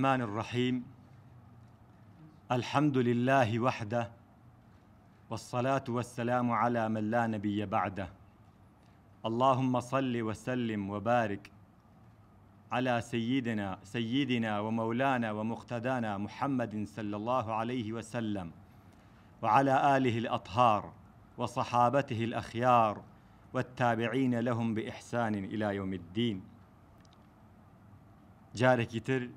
الرحمن الرحيم الحمد لله وحده والصلاه والسلام على من لا نبي بعده اللهم صل وسلم وبارك على سيدنا سيدنا ومولانا ومقتدانا محمد صلى الله عليه وسلم وعلى اله الاطهار وصحابته الاخيار والتابعين لهم باحسان الى يوم الدين جارك تر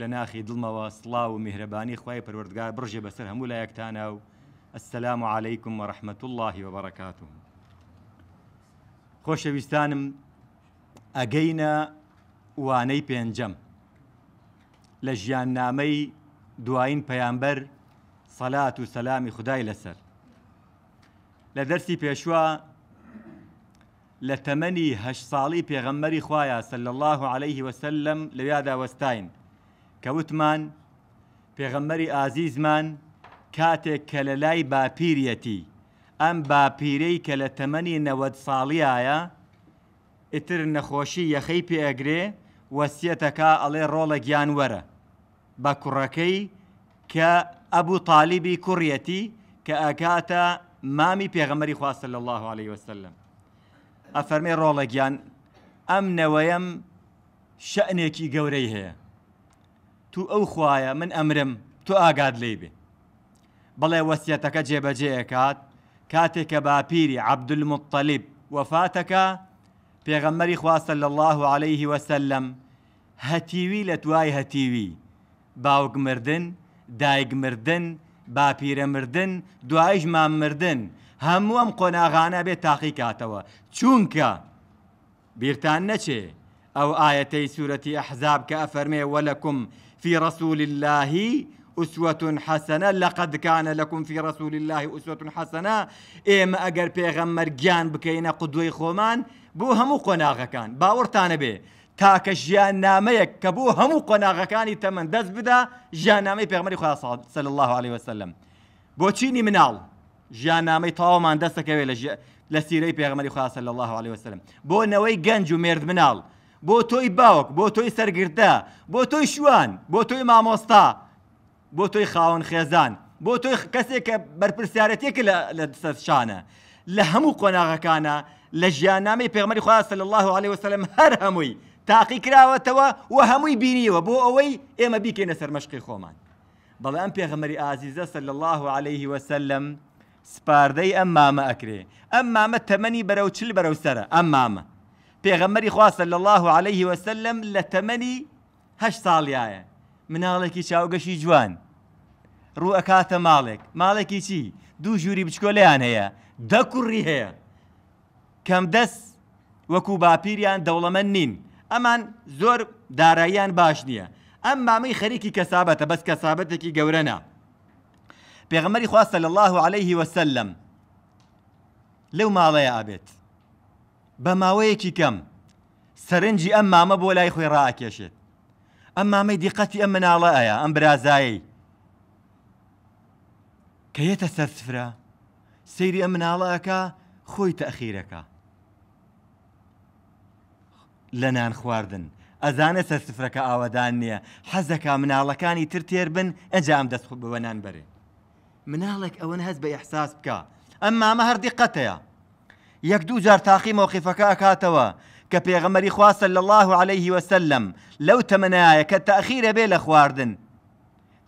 لە ناخی دڵمەوە سڵاو و میهرەبانی خی پەروەردگار بڕژێ بەسەر هەموو لە یەکتانە و ئەسلام و عیکم و ڕحمەت اللهی وەبڕکاتوم. خۆشەویستانم ئەگەینە وانەی پێنجەم لە ژیان نامەی دوایین پەیامبەر سەلات و سەلامی خدای لەسەر. لە دەرسی پێشوە لە تەمەنیه ساڵی پێغەممەری خویە سل الله عليه وسلم لەویادا وەستین کەوتمان پێغەمەری ئازیزمان کاتێک کە لە لای باپیرەتی ئەم باپیرەی کە لە تەمەنی نەوەد ساڵیایە ئیتر نەخۆشی یەخەی پێئگرێ وەسیەتەکە ئەڵێ ڕۆڵە گیان وەرە بە کوڕەکەی کە ئەبوو تاالبی کوڕەتی کە ئەکاتە مامی پێغەمەری خواستە لە الله عليه وسلم ئەفەرمێ ڕۆڵە گیان ئەم نەوەیەم شەعنێکی گەورەی هەیە تو ئەو خوایە من ئەمرم تو ئاگاد لی بێ بەڵێ وەسیەتەکە جێبەجێکات کاتێک کە باپیری عبدولمطلیب وەفاتەکە پێغەممەری خواستە لە الله عليه وسلم هەتیوی لە توای هەتیوی باوک مردن دایک مردن باپیرە مردن دوایش مام مردن هەموو ئەم قۆناغانە بێت تاقی کاتەوە چونکە بیرتان نەچێ أو آيتي سورة أحزاب كأفرمي ولكم في رسول الله أسوة حسنة لقد كان لكم في رسول الله أسوة حسنة إما أجر بيغمر جان بكينا قدوي خومان بو همو قناغة كان باورتان به تاك ژیان ناميك كبو همو هەموو كان تەمەند دز بدا ژیان نامي بيغمر يخوى صلى الله عليه وسلم بۆ چینی مناڵ ژیان نامی تاوامان دەستەکەوێت لە لسيري بيغمر يخوى صلى الله عليه وسلم بو نوي گەنج و منال مناڵ بۆ تۆی باوک بۆ تۆی سەرگردە بۆ تۆی شوان بۆ تۆی مامۆستا بۆ تۆی خاوەن خێزان بۆ تۆی کەسێک کە بەرپرسیارەتێک لە سەرشانە لە هەموو قۆناغەکانە لە ژیانامەی پێغمەری خواستە لە الله عليه وسلم هەر هەمووی تاقی کراوەتەوە و هەمووی بینیوە بۆ ئەوەی ئێمە بیکەینە سەرمەشقی خۆمان بەڵێ ئەم پێغمەری ئازیزە سەر لە الله عليه وسلم سپاردەی ئەم مامە ئەکرێ ئەم مامە تەمەنی بەرەو چل بەرەو سرە ئەم مامە پێغەمەری خواستە لە الله عليه وسلم لە تەمەنیه ساڵیایە مناڵێکی چاوگەشی جوان ڕوو ئەکاتە ماڵێک ماڵێکی چی دوو ژووری بچکۆلیان هەیە دەکوڕی هەیە کەم دەست وەکو باپیریان دەوڵەمە نین ئەمان زۆر داراییان باش نییە ئەم مامی خەریکی کەسابەتە بەس کەسابەتێکی گەورەنا پێغەمەری خواستە لە الله عليه وسلم لەو ماڵەیە ئابێت بە ماوەیەکی کەم سەرنجی ئەم مامە بۆ لای خۆی ڕاکێشێت ئەم مامەی دیقەتی ئەم مناڵە ئەیە ئەم برازایی کەیەتە سەر سفرە سەیری ئەم مناڵەکە خۆی تەخیرەکە لە نان خواردن ئەزانە سەر سفرەکە ئاوادان نییە حەزەکە مناڵەکانی تر تێر بن ئەنجام دەست بەوەنان بەرێ مناڵێک ئەوەن هەست بە ئەحساس بکە ئەم مامە هەردی قەتەیە یەک دوو جار تاقی مۆقیفەکە ئەکاتەوە کە پێغەمەری خواستە لە الله عليه وسلم لەو تەمەنایە کە تاخیرە بێ لە خواردن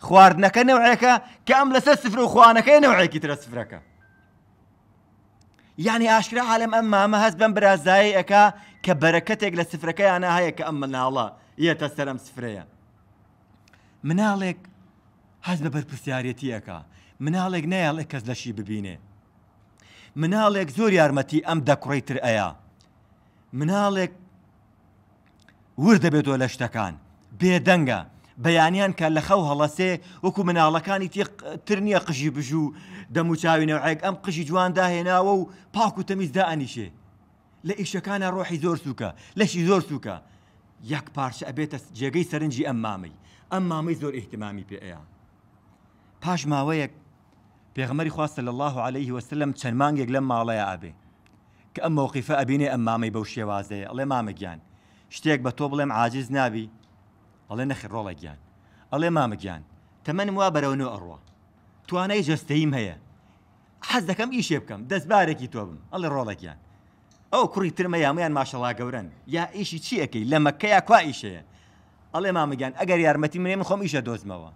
خواردنەکە نەوعەکە کە ئەم لەسەر سفر و خوانەکەی نەوعێکی ترە سفرەکە یعنی ئاشکرا عالم ئەم مامە هەست بەم برازایی ئەکا کە بەرەکەتێک لە سفرەکەیانە هەیە کە ئەم مناڵە یەتە سەرم سفرەیە مناڵێک هەست بە بەرپسیارەتیەکە مناڵێک نەیەڵێک کەس لەشی ببینێ مناڵێک زۆر یارمەتی ئەم دەکوڕی تر ئەیە مناڵێک ور دەبێتەوە لە شتەکان بێدەنگە بەیانیان کە لە خەو هەڵەسێ وەکو مناڵەکانی تر نییە قژی بژوو دەموچاوینەوەعێک ئەم قژی جوانداهێناوە و پاک و تەمیزدا ئەنیشێ لە ئیشەکانە ڕۆحی زۆر سوکە لەشی زۆر سوکە یەک پارچە ئەبێتە جێگەی سەرنجی ئەم مامی ئەم مامی زۆر احتمامی پێەیە پاش ماوەیەک پێغمەری خواستە لە الله عليه وسلم چەند مانگێک لەم ماڵەیە ئابێ کە ئەم مۆقیفە ئەبینێ ئەم مامەی بەو شێوازەیە ئەڵێ مامەگیان شتێک بە تۆ بڵێم عاجز نابی ئەڵێ نەخی ڕۆڵێکیان ئەڵێ مامەگیان تەمەن وا بەرەونۆ ئەڕوە توانای جستەیم هەیە حەز دەکەم ئیشێ بکەم دەستبارێکی تۆ بم ئەڵێ ڕۆڵێکیان ئەو کوڕی ترمە یامەیان ماشەڵا گەورن یا ئیشی چی ئەەکەی لە مەکەیا کوا ئیشەیە ئەڵێ مامەگیان ئەگەر یارمەتی منێ من خۆم ئیشە دۆزمەوە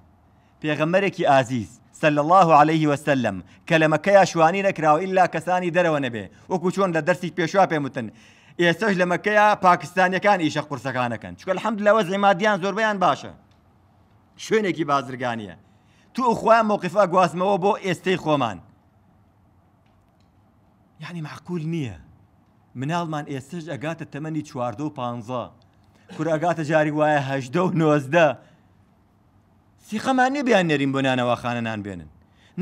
پێغەمەرێکی ئازیز سل الله عليه وسلم کەلمەکەی شوانی نەکراوە ئللا کەسانی دەرەوە نەبێ وەکو چۆن لە دەرسی پێشوا پێمتن ئێستش لە مەکەیە پاکستانیەکان ئیشە قورسەکانەکەن چکە حەمد لەوە زیمادیان زۆربیان باشە شوێنێکی بازرگانیە تو خۆیان مووقفا گواستمەوە بۆ ئێستەی خۆمان یعنی معقول نییە مناڵمان ئێستش ئەگاتە تەمەنی چواردە و پ کوور ئەگاتە جاری وایە هەشدە و نۆزدە سیخەمانی بیان نێریم بۆ نانەواخانەنان بێنن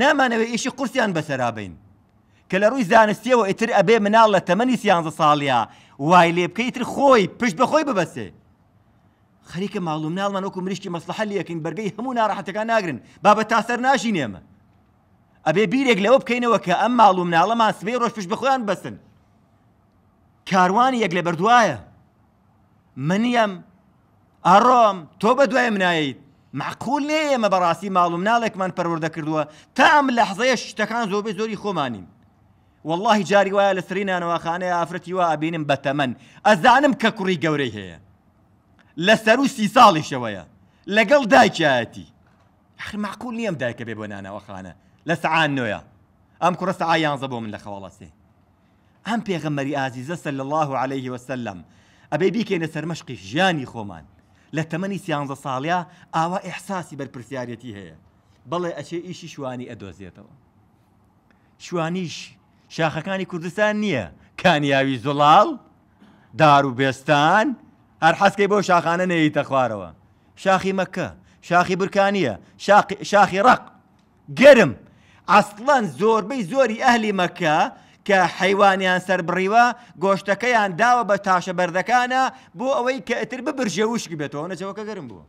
نامانەوێت ئیشی قورسیان بەسەرابین کە لە ڕووی زانستیەوە ئیتر ئەبێ مناڵ لە تەمەنی سیانزە ساڵیا وای لێ بکە ئیتر خۆی پشت بەخۆی ببەسێ خەریکە ماڵوم ناڵمان وەکو مریشتی مەسلحەل یەکەین بەرگەی هەموو ناڕەحەتەکان ناگرن با بە تاسەر ناشینێمە ئەبێ بیرێک لەوە بکەینەوە کە ئەم ماڵوم ناڵەمان سبەی ڕۆژ پشت بخۆیان بەسن کاروانی یەک لە بەردوایە منیم ئەڕۆم تۆ بە دوای مناییت معقول نێ ئێمە بەڕاستی ماڵوم ناڵێکمان پەروەەردە کردووە تام لە حزەیە شتەکان زۆبێ زۆری خۆمانین واللهی جاری وایە لە سرینانەوەخانەیە ئافرەتی وە ئابینم بەتەمەن ئەزانم کە کوڕی گەورەی هەیە لە سەر و سی ساڵیشەوەیە لەگەڵ دایکایەتی یخ معقول نیەم دایکە بێ بۆ نانەوەخانە لە سەعان نوۆە ئەم کوڕە سەعایانزە بۆ من لە خەواڵەسێ ئەم پێغەمەری ئازیزە سەل الله عليه وسلم ئەبێ بیکەینە سەرمەشقی ژیانی خۆمان لە تەمەنی سیانزە ساڵیا ئاوا ئەحساسی بەرپرسیارەتی هەیە بەڵێ ئەچێ ئیشی شوانی ئەدۆزیێتەوە شوانیش شاخەکانی کوردستان نییە کانیاوی زوڵاڵ دار و بێستان هەر حەسکی بۆ شاخانە نەیتە خوارەوە شاخی مەکە شاخی برکانیە شاخی ڕق گەرم ئەسڵەن زۆربەی زۆری ئەهلی مەکە کە حیوانیان سەر بڕیوە گۆشتەکەیان داوە بە تاشە بەردەکانە بۆ ئەوەی کە ئەتر ببرژێ وشکی بێتەوە نەجەوەکە گەرم بوو.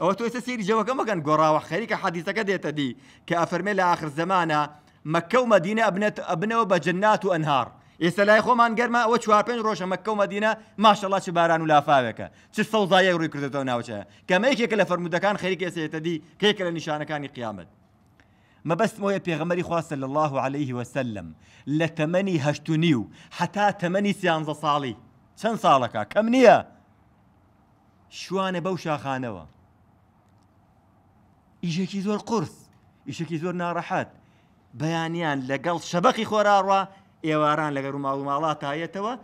ئەوە تۆ ئێستا سری جەوەکە مەگەن گۆڕاوە خەریکە حەدیسەکە دێتە دی کە ئەفەرمێ لە آخر زمانە مەکە و مەدینە ئەبنێت ئەبنەوە بە جنات و ئەنهار. ئێستا لای خۆمان گەرمە ئەوە چوار پێنج ڕۆژە مەکە و مەدینە ماشەڵا چ باران و لافاوێکە چ سەوزایە ڕووی کردێتەوە ناوچە کەمەیەکێکە لە فەرمودەکان خەریکە ئێسێتە دی کێکە لە نیشانەکانی قیامەت. مەبەستمەوەی پێغەمەری خواستە لە الله عليه وسلم لە تەمەنی هەشتونی و حتا تەمەنی سیانزە ساڵی چەند ساڵەکە کەم نییە شوانە بەو شاخانەوە ئیشێکی زۆر قرس ئیشێکی زۆر ناڕەحەت بەیانیان لەگەڵ شەبەقی خۆراڕە ئێواران لەگەڕ ماڵ و ماڵاتایەتەوە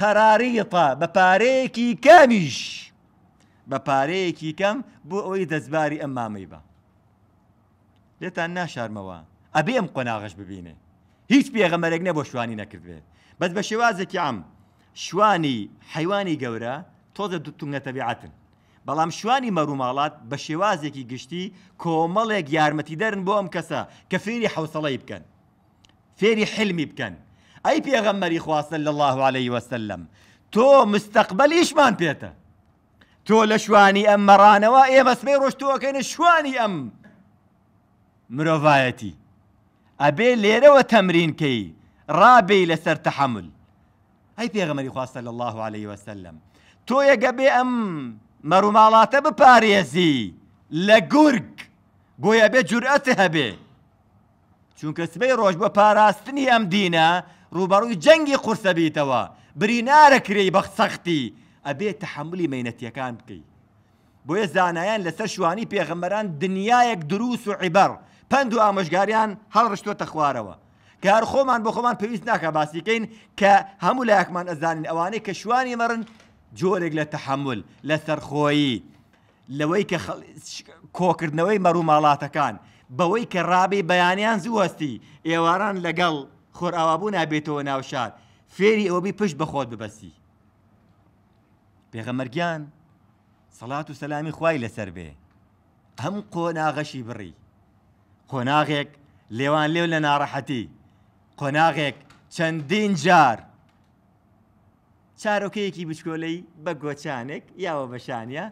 قەراریقا بە پارەیەکی کامیش بە پارەیەکی کەم بۆ ئەوی دەستباری ئەمامەی بە لێتان ناشارمەوە ئەبێ ئەم قۆناغش ببینێ هیچ پێغەمەرێک نە بۆ شوانی نەکردوێت بەس بە شێوازێکی ئام شوانی حیوانی گەورە تۆزە دوتونگەتەبیعاتن بەڵام شوانی مەروماڵات بە شێوازێکی گشتی کۆمەڵێک یارمەتی دەرن بۆ ئەم کەسە کە فێری حوسڵی بکەن فێری حلمی بکەن ئەی پێغەمەری خواستە لە الله عليه وسلم تۆ مستەقبلیشمان پێێتە تۆ لە شوانی ئەم مەڕانەوە ئێمەسمەی ڕۆشتوەکەینە شوانی ئەم مرۆڤایەتی ئەبێ لێرەوە تەمرینکەی ڕابێ لەسەر تەحمل ئەی پێغمەری خواستە لە الله عليه وسلم تۆ یەگە بێ ئەم مەروماڵاتە بپارێزی لە گورگ بۆیە بێ جورئەت هەبێ چونکە سبەی ڕۆژ بە پاراستنی ئەم دینە ڕوبەڕووی جەنگی قورسەبییتەوە برینارە کرێی بەخسەختی ئەبێ تەحملی مینەتیەکان بکەیت بۆیە زانایان لەسەر شوانی پێغەمەران دنیایەک دروست و عیبەر پند و ئامۆژگاریان هەڵڕشتۆتە خوارەوە کار خۆمان بۆ خۆمان پێویست ناکە باسیکەین کە هەموو لە یەکمان ئەزانین ئەوانەی کە شوانی مەڕن جۆرێک لە تەحمل لە سەرخۆیی لەوەی کە کۆکردنەوەی مەروو ماڵاتەکان بەوەی کە ڕابی بەیانیان زوەستی ئێواران لەگەڵ خۆرئاوابوو نابێتەوە ناوشار فێری ئەوەبی پشت بەخۆت ببەسی پێغەمەرگیان سەڵات و سەلامی خوای لەسەر بێ هەم قۆناغەشی بڕی قۆناغێک لێوان لێو لە ناڕەحەتی قۆناغێک چەندین جار چارۆکەیەکی بچکۆلەی بە گۆچانێک یاوە بەشانە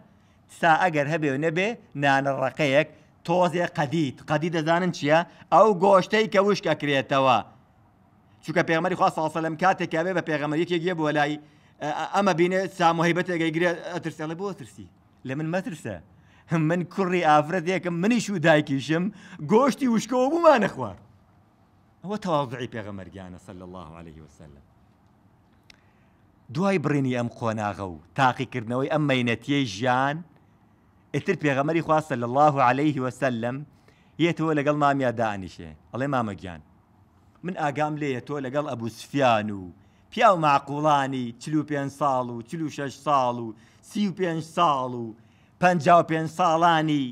سا ئەگەر هەبێ و نەبێ نانەڕەقەیەک تۆزێ قەدیت قەدی دەزانن چییە؟ ئەو گۆشتەی کە وشکەکرێتەوە چووکە پێغمەری خوا ساڵسەلم کاتێکاوێ بە پێغەمەریەکێک گیە بۆ لای ئەمە بینێ سامۆهیبەتێگەی گرێ ئەترسێڵە بۆ ترسی لە من مەترسە من کوڕی ئافرەتێکم منیش و دایکیشم گۆشتی وشکەوە بوومانە خوار ئەوە تەواضعی پێغەمەرگیانە سەل الله عليه وسلم دوای بڕینی ئەم خۆناغە و تاقیکردنەوەی ئەم مینەتیەی ژیان ئتر پێغەمەری خواستە لە الله عليه وسلم یەتەوە لەگەڵ مامیا دانیشێ ئەڵێ مامەگیان من ئاگام لێە تۆ لەگەڵ ئەبوو سفیان و پیا و معقوڵانی چ پێ ساڵ و چ شش ساڵ و سی پێ ساڵ و 55 ساڵانی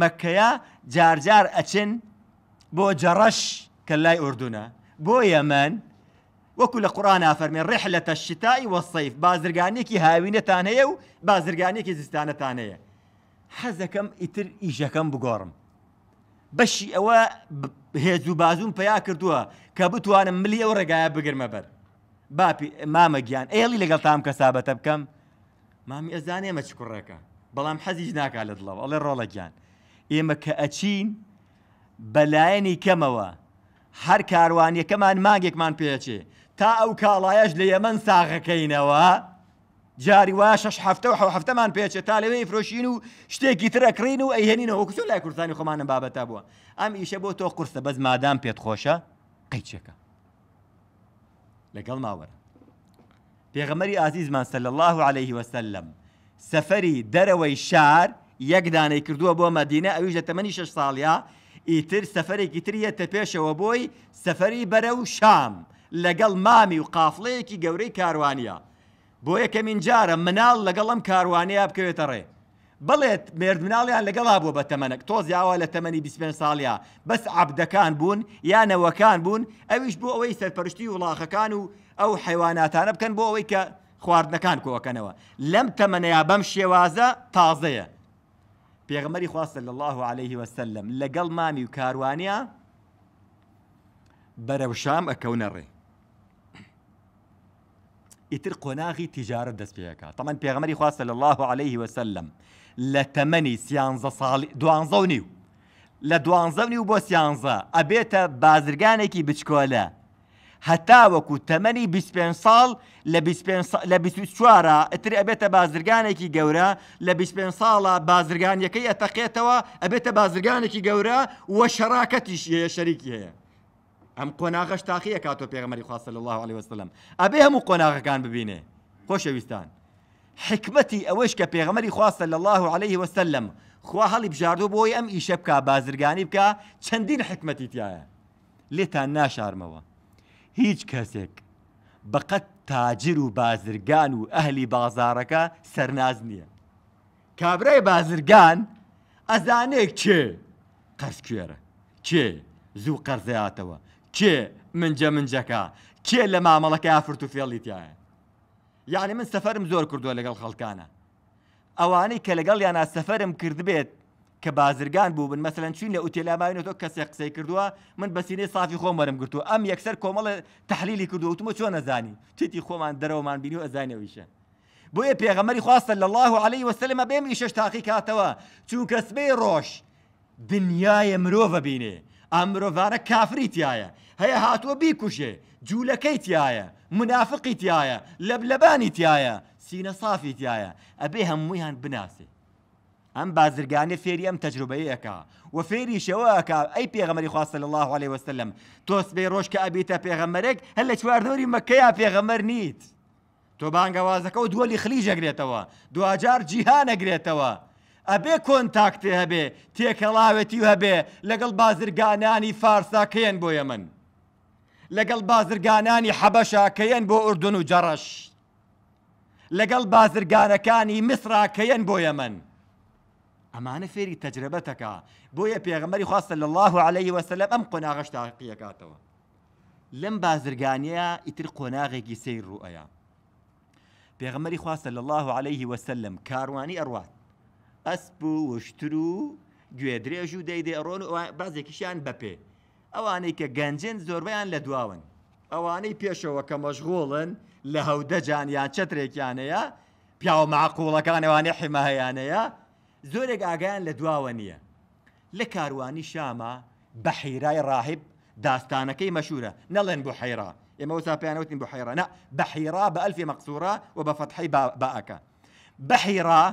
مەکەیە جارجار ئەچن بۆ جەڕەش کە لای ئوردونە بۆ یەمەەن وەکو لە قورآان ئافەرمێن ڕێح لە تەشتایی وەسەیف بازرگانێکی هاوینەتان هەیە و بازرگانێکی زستانەتان هەیە حەزەکەم ئیتر ئیژەکەم بگۆڕم بەشی ئەوە هێز و بازوم پیا کردووە کە بتوانم ملی ئەو ڕێگایە بگرمە بەر باپی مامە گیان ئێڵی لەگەڵ تام کەسابەتە بکەم مامی ئەزانێمە چ کوڕەکە بەڵام حەزیش ناکا لە دڵەوە ئەڵێ ڕۆڵەکیان ئێمە کە ئەچین بەلایەنی کەمەوە هەر کاروانیەکەمان ماگێکمان پێچێ تا ئەو کاڵایەش لە یەمەن ساغەکەینەوە جاری وا شش هەفتە و هەفتەمان پێچێت تا لەوێ فرۆشین و شتێکی ترەکڕین و ئەیهێنینەوە کچۆ لای کوردستانی خۆمانە بابەتە بووە ئەم ئیشە بۆ تۆ قرسە بەس مادام پێت خۆشە قیچەکە لەگەڵ ماوەرە پێغەمەری ئازیزمان سەل الله عليه وسلم سەفەری دەرەوەی شار یەکدانەی کردووە بۆ مەدینە ئەویش لە تەمەنی شش ساڵیا ئیتر سەفەرێکی تریە تەپێشەوە بۆی سەفەری بەرە و شام لەگەڵ مامی و قافڵەیەکی گەورەی کاروانە بۆ یەکەمین جارە مناڵ لەگەڵم کاروانەیە بکەوێتە ڕێ بڵێت مێردمناڵیان لەگەڵا بوو بە تەمەنک تۆزیاوە لە تەمەنی 25 ساڵیا بەس عبدەکان بوون یانەوەکان بوون ئەویش بۆ ئەوەی سەرپەرشتی وڵاخەکان و ئەو حیواناتانە بکەن بۆ ئەوەی کە خواردنەکان کۆکەنەوە لەم تەمەنەیا بەم شێوازە تازەیە پێغمەری خواستە لە الله عليه وسلم لەگەڵ مامی و کاروانیا بەرەو شام ئەکەونە ڕێ ئیتر قۆناغی تیجارت دەست پێەکە تەمەەن پێغمەری خواستە لە الله عليه وسلم لە تەمەنی سیانزە ساڵی دوانزە و نیو لە دوانزە نیو بۆ سیانزە ئەبێتە بازرگانێکی بچکۆلە هەتاوەکو تەمەنی 25 ساڵ لە چوارە ئەتر ئەبێتە بازرگانێکی گەورە لە 25 ساڵە بازرگانیەکەی ئەتەقێتەوە ئەبێتە بازرگانێکی گەورە وە شەراکەتیش شەریکی هەیە. ئەم قۆناغەش تاقیە کاتۆ پێغمەری خواستە لە الله عليه وسلم ئەبێ هەموو قۆناغەکان ببینێ خۆشەویستان. حکمەتی ئەوەش کە پێغمەری خواستە لە الله عليه وسلم خوا هەڵی بژاردو بۆی ئەم ئیشە بکە بازرگانی بکە چەندین حکمەتی تایە. لێتان ناشارمەوە. هیچ کەسێک بەقەت تاجر و بازرگان و ئەهلی بازارەکە سەرناز نییە. کابرای بازرگان ئەزانێک چێ قەسکوێرە چێ زوو قەرزەاتەوە چێ منجە منجەکە چێ لە مامەڵەکە یافرت و فێڵیتیایە. یعنی من سەفرم زۆر کردووە لەگەڵ خەڵکانە. ئەوانەی کە لەگەڵ یانە سەفرم کرد بێت کە بازرگان بوو بن مەمثلەن چین لە ئوتێلاماینەوە کەسێ قسەی کردووە من بە سینەی سافی خۆم وەرم گرتو ئەم یەکسەر کۆمەڵە تحلیلی کردو وتمە چۆن نەزانی تیتی خۆمان دەرەوەمان بینی و ئەزانەوەیشە بۆیە پێغەمەری خواستە لە الله عليه وسلمە بێم ئیشەش تاقی کاتەوە چون کەسبەی ڕۆژ دنیاە مرۆڤە بینێ ئەم مرۆڤانە کافریتیایە هەیە هاتووە بیکوشێ جوولەکەی تایە منافقی تایە لەب لەبانی تایە سینە سافی تایە ئەبێ هەموویان بناسێ ئەم بازرگانە فێری ئەم تەجروبەیەەکە و فێری شەوەکە ئەی پێغەمەری خواستە الله عليه وسلم تۆس بێ ڕۆژکە ئەبیتە پێغەمەرێک هەل لە چواردۆری مەکەیا پێغەمەر نیت تۆ بانگەوازەکە و دووەلی خلیژەگرێتەوە دوجار جیهانەگرێتەوە ئەبێ کۆنتاکتێ هەبێ تێکەڵاوێتی هەبێ لەگەڵ بازرگانانی فارساکەیان بۆ یەمن لەگەڵ بازرگانانی حەبەشاکەیان بۆ ئوردون و جەڕەش لەگەڵ بازرگانەکانی مسراکەیان بۆ یەمن ئەمانە فێری تەجربەتەکە بۆیە پێغمەری خواستە لە الله عليه وسلم ئەم قۆناغش تاقیەکاتەوە لەم بازرگانیە ئیتر قۆناغێکی سیر ڕوئەیە پێغمەری خواستە لە الله عليه وسلم کاروانی ئەڕوات ئەسپ و وشتر و گوێ درێژ و دەیدێ ئەڕۆن بازێکیشیان بەپێ ئەوانەی کە گەنجێن زۆربیان لە دواون ئەوانەی پێشەوە کە مەشغۆڵن لە هەودەجانیان چترێکیانەیە پیاوە معقوڵەکان ئەوانەی حماهەیانەیە زۆرێک ئاگایان لە دواوە نییە لە کاروانی شامە بەحیرای ڕاهب داستانەکەی مەشورە نەڵێن بۆ حیرا ئێمە وسا پێیانوتین بۆ حیرانە بەحیرا بە ئەلفی مەقسوورە و بە فەتحی باعەکە بەحیرا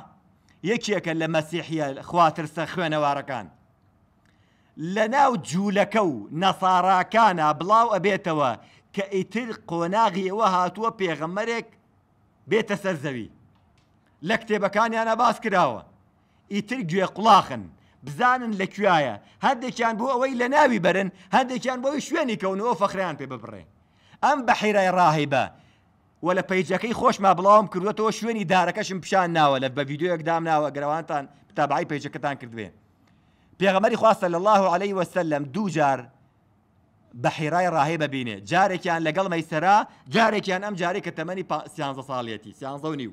یەکیەکە لە مەسیحە خواترسە خوێنەوارەکان لە ناو جوولەکە و نەساراکانە بڵاو ئەبێتەوە کە ئیتر قۆناغی ئەوە هاتووە پێغەمەرێک بێتە سەر زەوی لە کتێبەکانیانە باس کراوە ئیتر گوێ قوڵاخن بزانن لە کوایە كان بو ئەوەی لە برن بەرن كان بو شوێنی کەونەوە فەخریان پێ ببري ام بحيره ڕاهیبە ولا بيجاكي خوش ما بلاهم كروتو شوێنی دارەکەشم مشان نا ولا بفيديو قدامنا وقروانتان تابعي بيجاكتان تابعی پیجەکەتان کردوێ صلى الله عليه وسلم دوجار بحيره بەحیرای بيني جاري كان لقل مەیسرا جارێکیان ئەم جارێک کە تەمەنی سیانزە ساڵێتی سیانزە و نیو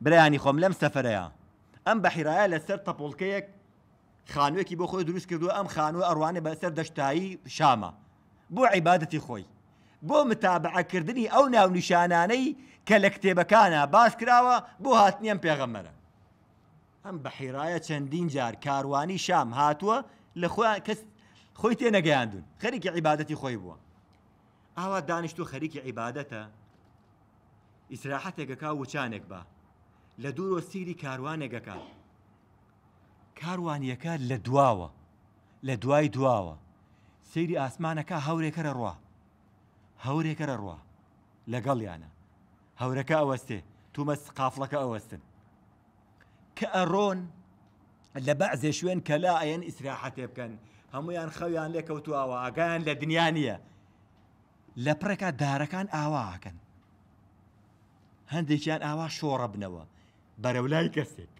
برایانی خۆم لەم سەفرەیە ئەم بەحیرایە لەسەر تەپۆڵکەیەک خانوێکی بۆ خۆی دروست کردو ئەم خانوە ئەڕوانێ بەسەر دەشتایی شامە بۆ عیباەتی خۆی بۆ متابعەکردنی ئەو ناونیشانانەی کە لە کتێبەکانە باس کراوە بۆ هاتنیم پێغەمەرە ئەم بەحیرایە چەندین جار کاروانی شام هاتووە لە کەس خۆی تێنەگەیاندون خەریکی عیباەتی خۆی بووە ئاوا دانیشت و خەریکی عیباەتە ئیسراحەتێکەکە وچانێک بە لە دوورۆ سیری کاروانێکەکە کاروانیەکە لە دواوە لە دوای دواوە سەیری ئاسمانەکە هەورێکەرە ڕوا هەورێکەرە ڕوا لەگەڵیانە هەورەکە ئەوەستێ تومە قافڵەکە ئەوەستن کە ئەڕۆن لە بەعزێ شوێن کە لا ئەەن ئیسراحەتێ بکەن هەمویان خەویان لێکەوتواوە ئاگیان لە دنیا نییە لە پڕێکە دارەکان ئاواکەن هەندێکیان ئاوا شۆڕە بنەوە بەرەولای کەسێک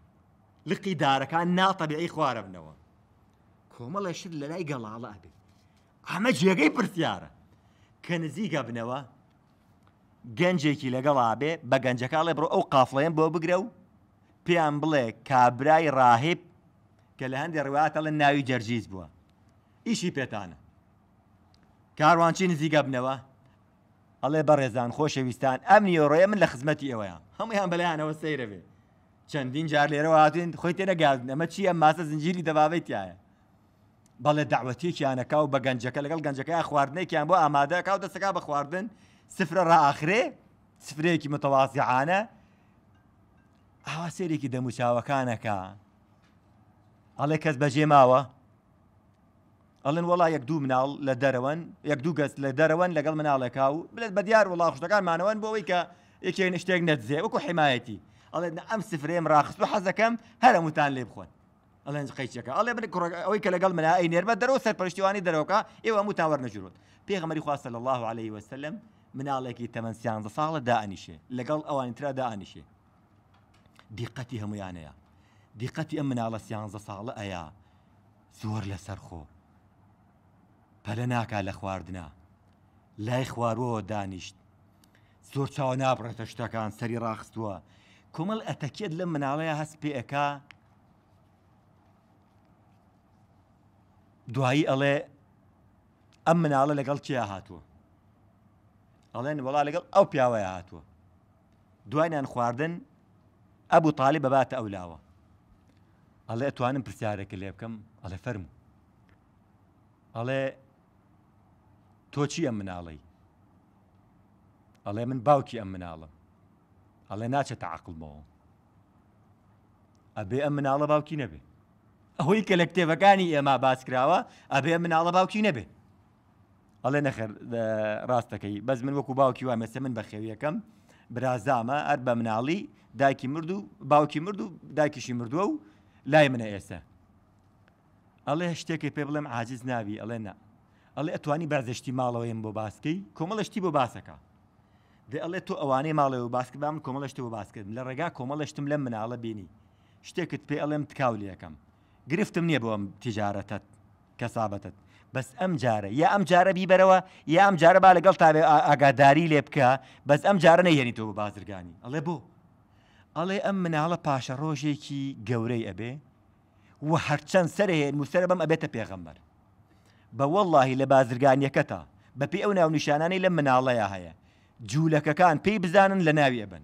لقی دارەکان ناتەبیعی خوارە بنەوە کۆمەڵێشت لە لای گەڵاڵە ئەبێ ئەمە جێگەی پرسیارە کە نزیکە بنەوە گەنجێکی لەگەڵابێ بە گەنجەکڵێ بڕۆ ئەو قافڵێن بۆ بگرە و پێیان بڵێ کابرای ڕاهب کە لە هەندی ڕواتە لە ناوی جەرجیز بووە ئیشی پێتانە کاروانچی نزیگە بنەوە ئەڵێ بەڕێزان خۆشەویستان ئەمنی ئەوڕۆیە من لە خزمەتی ئەوەیە هەموویان بەلایانەوە سەیرەبێت چەندین جار لێرەوە هاتوین خۆی تێرەگازن ئەمە چیە ماسە زنجیری دەباوی تایە بەڵێ داوەتیەکیانەکە و بە گەنجەکە لەگەڵ گەنجەکە خواردنێکیان بۆ ئامادە کاو دەستەکە بە خواردن سفرە ڕاخرێ سفرەیەکی متەوازیعاانە ئاوا سێرێکی دەموچاوەکانەکە ئەڵێ کەس بەجێ ماوە ئەڵێن وڵا یەک دوو مناڵ لە دەرەوەن یەک دوو گەست لە دەرەوەن لەگەڵ مناڵێکا و بێت بە دیار وڵا خوشتەکانمانەوەن بۆ ئەوەی کە یەکێن شتێک نەتزێ وەکو حمایەتی الله ئەمسفر امس فريم و حەزەکەم كم هلا لێ بخۆن ئەڵێن قەیچەکە ئەڵێ بن ئەوەی کە لەگەڵ منە ئەی نێرمە دەرەوە سەرپەرشتیوانی دەرەوەکە ئێوە هەمووتان وەرنەجرۆت پێغەمەری خواستە صلى الله عليه وسلم من مناڵێکی تەمەەن سیانزە ساڵە دائنیشێ لەگەڵ ئەوانی تررا دائنیشێ دیقەتی هەمویانەیە دیقەتی ئەم مناڵە امنا الله سيان زۆر ايا زور لسرخو ناکا على خواردنا لا خواروەوە دانیشت زور تاو نابڕێتە شتەکان سەری ڕاخستووە کۆمەڵ ئەتەکێت لە مناڵەیە هەست پێەکە دوایی ئەڵێ ئەم مناڵە لەگەڵ چیا هاتووە ئەڵێن وڵا لەگەڵ ئەو پیاوەیە هاتووە دوایان خواردن ئەبوو تاالی بەباتە ئەو لاوە ئەڵێ ئەتوانم پرسیارێکی لێ بکەم ئەڵێ فەرمو ئەڵێ تۆ چی ئەم مناڵی ئەڵێ من باوکی ئەم مناڵم ئەڵێ ناچێتە عقلمەوە ئەبێ ئەم مناڵە باوکی نەبێ ئەوەی کە لە کتێبەکانی ئێمە باسکراوە ئەبێ مناڵە باوکی نەبێ ئەڵێ نەخێر ڕاستەکەی بەس من وەکو باوکی وا مەسە من بە خێویەکەم برازامە ئەر بە مناڵی دایکی مرد و باوکی مرد و دایکیشی مردووە و لای منە ئێستا ئەڵێ شتێکی پێ بڵێم عاجز ناوی ئەڵێ نە ئەڵێ ئەتوانی بازشتی ماڵەوەیم بۆ باسکەی کۆمەڵشتی بۆ باسەکە دەڵێت تۆ ئەوانەی ماڵێ و باسکە بام کۆمەڵشتەوە باسکردم لە ڕێگا کۆمەڵشتم لە مناڵە بینی شتێکت پێ ئەڵێم تکاولی یەکەم گرفتم نییە بۆم تیجارەتەت کەسابەتت بەس ئەم جارە یا ئەم جارە بیبەرەوە یا ئەم جارە با لەگەڵ تاوێ ئاگاداری لێ بکە بەس ئەم جارە نەهێنی تۆ بە بازرگانی ئەڵێ بۆ ئەڵێ ئەم مناڵە پاشە ڕۆژێکی گەورەی ئەبێ و هەرچەند سەرهێن موسرە بەم ئەبێتە پێغەمبەر بە وەڵی لە بازرگانیەکەتە بەپی ئەو ناونیشانانی لە مناڵەیە هەیە جوولەکەکان پێی بزانن لە ناویە بن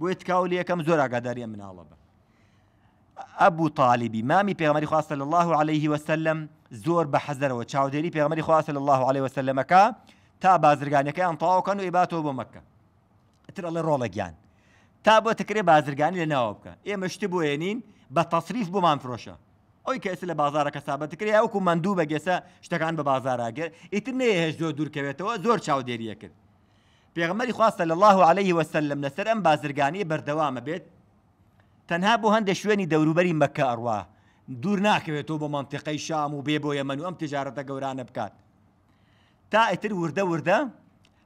بۆ تکاولی یەکەم زۆر ئاگاداریە مناڵە بە ئەبوو تاالبی مامی پێغمەری خواستە لە الله عليه وسلم زۆر بە حەزەرەوە چاودێری پێغمەری خواستە لە الله عليه وسلمەکە تا بازرگانەکەیان تەواوکەن و ئێباتەوە بۆ مەکە تر لە ڕۆڵە گیان تا بۆ تکرێ بازرگانی لە ناوە بکە ئێمە شتی بۆ هێنین بە تەصریف بۆمان فرۆشە ئەوی کەس لە بازارە کەسابەتکرێ ئەوکو مندوو بەگێسە شتەکان بە بازاراگەر ئیتر نەیە هێش زۆر دوورکەوێتەوە زۆر چاودێریە کرد پێغمەری خواستە لە الله عليه وسلم لەسەر ئەم بازرگانی بەردەوامە بێت تەنها بۆ هەندێک شوێنی دەوروبەری مەکە ئەڕوا دوور ناکەوێت تۆ بۆ منتیقەی شام و بێ بۆ یەمەن و ئەم تجارەتە گەورانە بکات تا ئیتر وردە وردە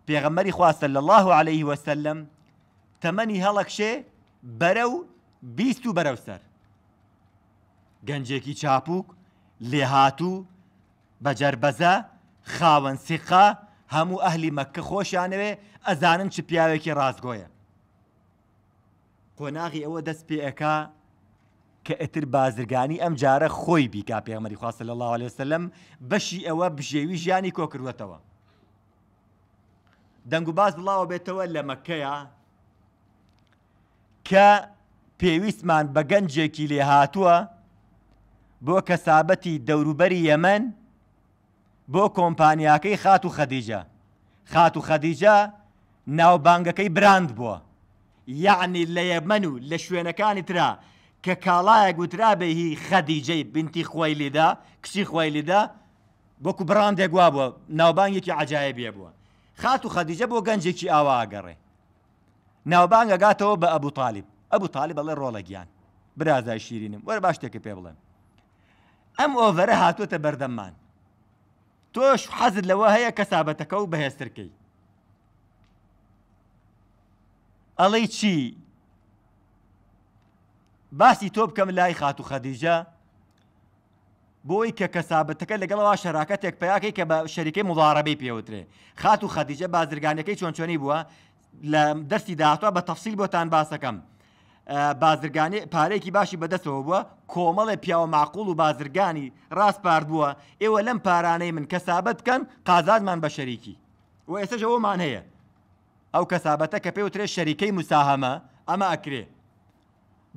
پێغمەری خواستە لە الله عليه وسلم تەمەنی هەڵک شێ بەرە و بیست و بەرەو سەر گەنجێکی چاپوک لێهاتوو بەجربەزە خاوەن سیقا هەموو ئەهلی مەکە خۆشیانەوێ ئەزانن چ پیاوێکی ڕازگۆیە قۆناغی ئەوە دەست پێەکە کە ئەتر بازرگانی ئەم جارە خۆی بیکا پێغمەری خواستە لە الله عليه وسلم بەشی ئەوە بژێوی ژیانی کۆکردوەتەوە دەنگ و باز بڵاوە بێتەوە لە مەکەیە کە پێویستمان بە گەنجێکی لێ هاتووە بۆ کەسابەتی دەوروبەری یەمەن بۆ کۆمپانیاکەی خات و خەدیجە خات و خەدیجە ناوبانگەکەی براند بووە یعنی لە یەمەن و لە شوێنەکانی ترا کە کاڵایە گوترابێ هی خەدیجەی بنتی خۆی لدا کچی خۆی لدا بۆکو براندێک وا بووە ناوبانگێکی عجاایە بێ بووە خات و خەدیجە بۆ گەنجێکی ئاواگەڕێ ناوبانگەگاتەوە بە ئەبوو تاالب ئەبوو تاالب بەڵێ ڕۆڵە گیان برازای شیرینم وەرە باش شتێکی پێ بڵێم ئەم ئۆڤەرە هاتووەتە بەردەممان تۆش حەزت لەوە هەیە کەسابەتەکە و بەهێسترکەی ئەڵی چی باسی تۆ بکەم لای خات و خەدیجە بۆی کە کەسابەتەکە لەگەڵەوە شەراکەتێک پیاکەی کە بە شەریکەی مضارەبەی پێوترێ خات و خەدیجە بازرگانەکەی چۆن چۆنی بووە لە دەستی داهاتوە بە تەفسیل بۆتان باسەکەم بازرگانی پارەیەکی باشی بەدەستەوە بووە کۆمەڵێ پیاوە معقول و بازرگانی ڕاست پار بووە ئێوە لەم پارانەی من کەسابەت بکەن قازادمان بە شەریکی و ئێستش ئەومان هەیە ئەو کەسابەتە کە پێ وترێ شەریکەی مساهمە ئەمە ئەکرێ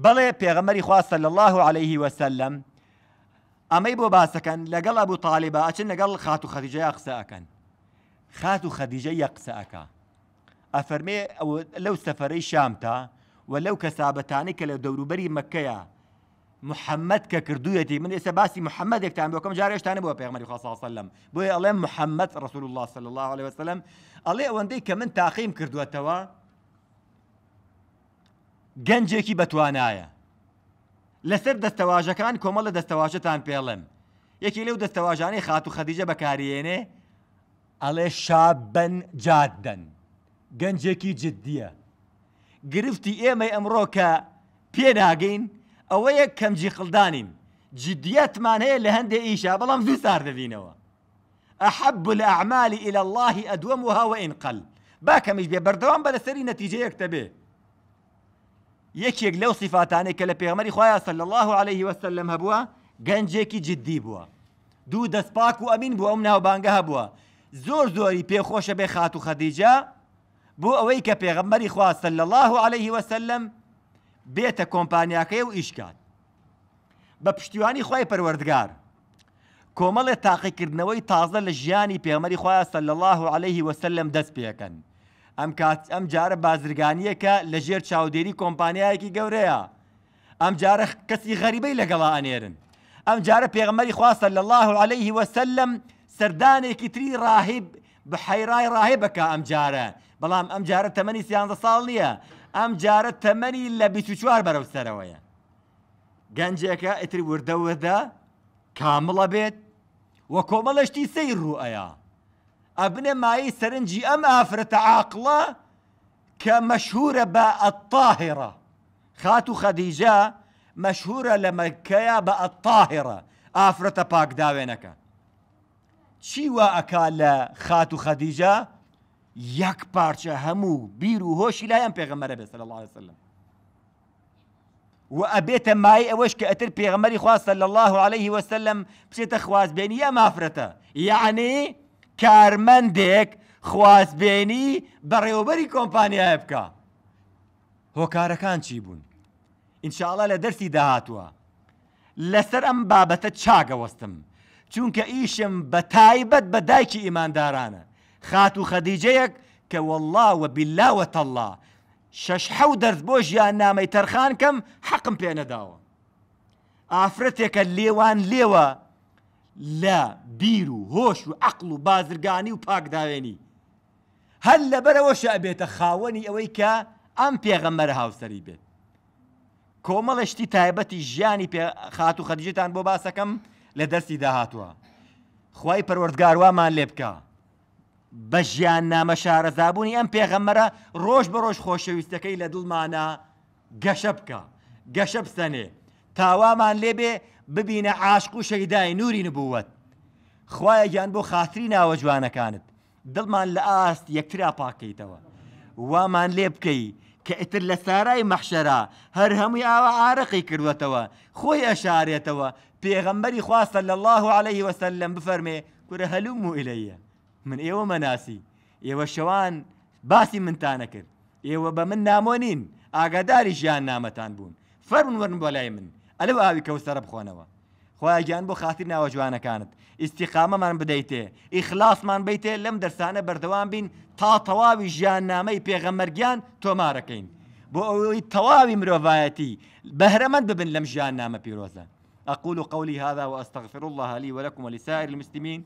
بەڵێ پێغەمەری خواستە لە الله عليه وسلم ئەمەی بۆ باسەکەن لەگەڵ ئەبوو تاالبە ئەچن لەگەڵ خات و خەدیجە یاقسەکەن خات و خەدیجە یەقسەکە ئەفەرمێ لەو سەفەرەی شام تا و لەو کەسابەتانی کە لە دەوروبەری مەکەیە محەممەد کە کردوویەتی من ئێستا باسی محەممەدێکتان بۆکەم جارێشتانە بۆ پێغمەری خۆساسەلم بۆی ئەڵێ محەممەد ڕسول الله صل الله عليه وسلم ئەڵێ ئەوەندەی کە من تاقیم کردوێتەوە گەنجێکی بەتوانایە لەسەر دەستەواژەکان کۆمەڵە دەستەواژەتان پێڵم یەکی لەو دەستەواژانەی خات و خەدیجە بەکارێنێ ئەڵێ شابن جاددن گەنجێکی جددیە گرفتی ایم ئێمە ئەمڕۆ کە پێناگەین ئەوەیە کەمجی خڵدانین جدیەتمان هەیە لە هەندێک ئیشا بەڵام زو سار دەبینەوە احب الاعمال إلى الله و انقل با کمیش بیا بردوان بلا سری نتیجه اکتبه یکی اگلو لەو که لپیغمری لە صلی خۆیان علیه و سلم هبوا هەبووە کی جدی بوا دو دست پاک و ئەمین بووە ئەم ناوبانگە هەبووە زۆر زۆری پێخۆشە بێ خات و خەدیجە بۆ ئەوەی کە پێغەمەری خواستە لە الله عليه وسلم بێتە کۆمپانیاکەی و ئیشکات بە پشتیوانی خی پەروەردگار کۆمەڵێ تاقیکردنەوەی تازە لە ژیانی پێمەری خوایە لە الله عليه وسلم دەست پێەکەن ئەم کات ئەم جارە بازرگانیەکە لە ژێر چاودێری کۆمپانیایەکی گەورەیە ئەم جارە کەسی غەریبەی لەگەڵا ئەنێرن ئەم جارە پێغمەری خواستە لە الله عليه وسلم سەردانێکی تری راهب بە حەیرای ڕاهێ بکە ئەم جارە بەڵام ئەم جارە تەمەنی سیانزە ساڵ نییە ئەم جارە تەمەنی لە 24وار بەرەو سەرەوەیە گەنجێکە ئیتر وردەوەدا کامڵە بێت وە کۆمەڵەشتی سەی ڕوئەیە ئەبنێ مایی سەرنجی ئەم ئافرەتە عاقڵە کە مەشهورە بە ئەتاهێڕە خات و خەدیجە مەشهورە لە مەکەیە بە ئەتاهێڕە ئافرەتە پاکداوێنەکە چی وا ئەکا لە خات و خەدیجە یەک پارچە هەموو بیر و هۆشی لایەن پێغەمەرە بێت لە الله وسلم و ئەبێتە مای ئەوەش کە ئەتر پێغەمەری خواستە لە الله عليه وسلم بچێتە خوازبێنی یا مافرەتە یعنی کارمەندێک خوازبێنی بەڕێوبەری کۆمپانیایە بکە هۆکارەکان چی بوون ئینشاءڵە لە دەرسی داهاتووە لەسەر ئەم بابەتە چاگەوەستم چونکە ئیشم بە تایبەت بە دایکی ئیماندارانە خات و خەدیجەیەک کە وەڵاوە بیلاوە تەڵا شەش حە دەرد بۆ ژیان نامەی تەرخان کەم حەقم پێ نەداوە ئافرەتێکە لێوان لێوە لە بیر و هۆش و عقل و بازرگانی و پاکداوێنی هەل لەبەرەوەشە ئەبێتە خاوەنی ئەوەی کە ئەم پێغەممەرە هاوسری بێت کۆمەڵشتی تایبەتی ژیانی خات و خەدیجێتان بۆ باسەکەم لە دەستی داهاتوە خی پەروەردگاروامان لێ بکە بە ژیان نامە شارەزابوونی ئەم پێغەممەرە ڕۆژ بە ڕۆژ خۆشەویستەکەی لە دڵمانە گەشە بکە گەشە بستەنێ تاوامان لێبێ ببینە عاشق و شەیدای نووری نبووەت خخوایە گیان بۆ خاتری ناوە جوانەکانت دڵمان لە ئاست یەکترا پاکەیتەوە وامان لێ بکەی کە ئیتر لە سارای مەحشەرا هەر هەمووی ئاوە ئارەقی کردوەتەوە خۆی ئەشارێتەوە پێغەمبەری خواستە لە الله عليه وسلم بفەرمێ کورە هەلوم و ئیلەیە من ئێوە مەناسی ئێوە شەوان باسی منتانە کرد ئێوە بە من نامۆنین ئاگاداری ژیان نامەتان بوون فەرون ورن بۆ لای من ئەلو ئاوی کەوسەرە بخۆنەوە خۆیان بۆ خاتر ناوە جوانەکانت ئیسیقامەمان بدەیتێ ئیخلاسمان بیتێ لەم دەرسانە بەردەوام بین تا تەواوی ژیان نامەی پێغەمەرگیان تۆمارەکەین بۆ ئەوەی تەواوی مرۆڤایەتی بەهرەمەند ببن لەم ژیان نامە پیرۆزە. أقول قولي هذا وأستغفر الله لي ولكم ولسائر المسلمين